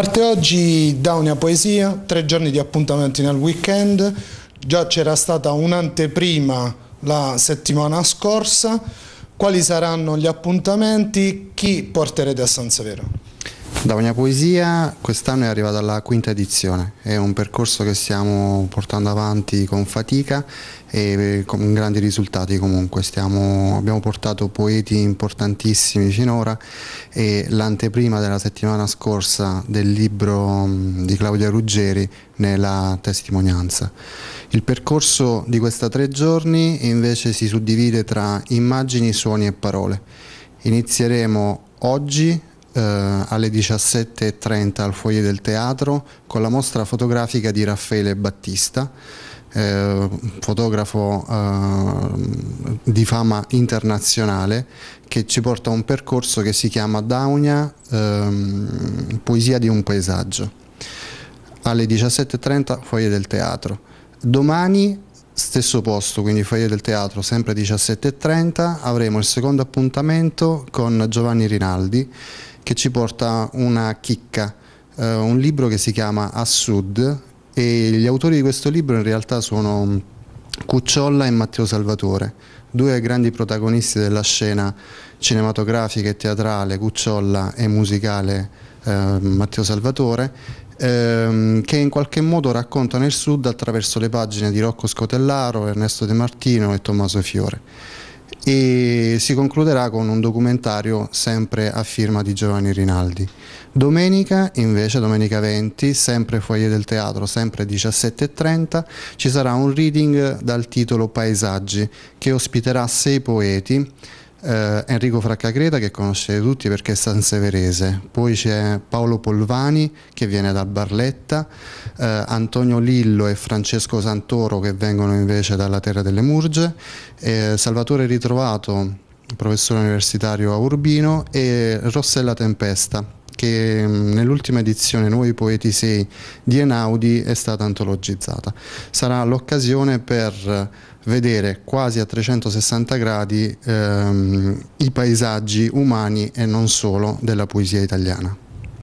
Parte oggi Daunia Poesia, tre giorni di appuntamenti nel weekend, già c'era stata un'anteprima la settimana scorsa, quali saranno gli appuntamenti, chi porterete a San Severo? Davonia Poesia quest'anno è arrivata alla quinta edizione, è un percorso che stiamo portando avanti con fatica e con grandi risultati comunque, stiamo, abbiamo portato poeti importantissimi finora e l'anteprima della settimana scorsa del libro mm, di Claudia Ruggeri nella testimonianza. Il percorso di questi tre giorni invece si suddivide tra immagini, suoni e parole. Inizieremo oggi eh, alle 17.30 al Foglie del Teatro con la mostra fotografica di Raffaele Battista, eh, fotografo eh, di fama internazionale che ci porta a un percorso che si chiama Daunia, ehm, poesia di un paesaggio. Alle 17.30 Foglie del Teatro. Domani stesso posto, quindi Foglie del Teatro, sempre 17.30, avremo il secondo appuntamento con Giovanni Rinaldi che ci porta una chicca, eh, un libro che si chiama A Sud e gli autori di questo libro in realtà sono Cucciolla e Matteo Salvatore, due grandi protagonisti della scena cinematografica e teatrale, Cucciolla e musicale eh, Matteo Salvatore, ehm, che in qualche modo raccontano il Sud attraverso le pagine di Rocco Scotellaro, Ernesto De Martino e Tommaso Fiore e si concluderà con un documentario sempre a firma di Giovanni Rinaldi. Domenica, invece, domenica 20, sempre Foyer del Teatro, sempre 17.30, ci sarà un reading dal titolo Paesaggi che ospiterà sei poeti eh, Enrico Fraccagreta che conoscete tutti perché è sanseverese, poi c'è Paolo Polvani che viene da Barletta, eh, Antonio Lillo e Francesco Santoro che vengono invece dalla terra delle Murge, eh, Salvatore Ritrovato, professore universitario a Urbino e Rossella Tempesta che mm, nell'ultima edizione Nuovi Poeti 6 di Enaudi è stata antologizzata. Sarà l'occasione per vedere quasi a 360 gradi ehm, i paesaggi umani e non solo della poesia italiana.